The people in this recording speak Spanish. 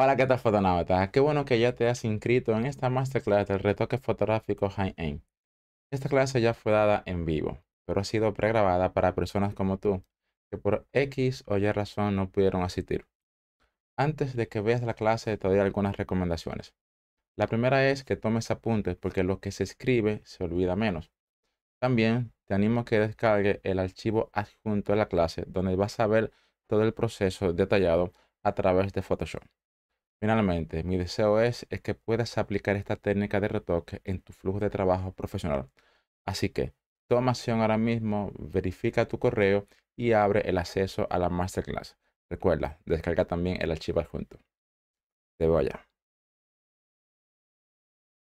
Hola, ¿qué tal fotonautas? Qué bueno que ya te has inscrito en esta masterclass del retoque fotográfico High End. Esta clase ya fue dada en vivo, pero ha sido pregrabada para personas como tú, que por X o Y razón no pudieron asistir. Antes de que veas la clase te doy algunas recomendaciones. La primera es que tomes apuntes porque lo que se escribe se olvida menos. También te animo a que descargue el archivo adjunto de la clase donde vas a ver todo el proceso detallado a través de Photoshop. Finalmente, mi deseo es, que puedas aplicar esta técnica de retoque en tu flujo de trabajo profesional. Así que toma acción ahora mismo, verifica tu correo y abre el acceso a la masterclass. Recuerda, descarga también el archivo adjunto. Te voy allá.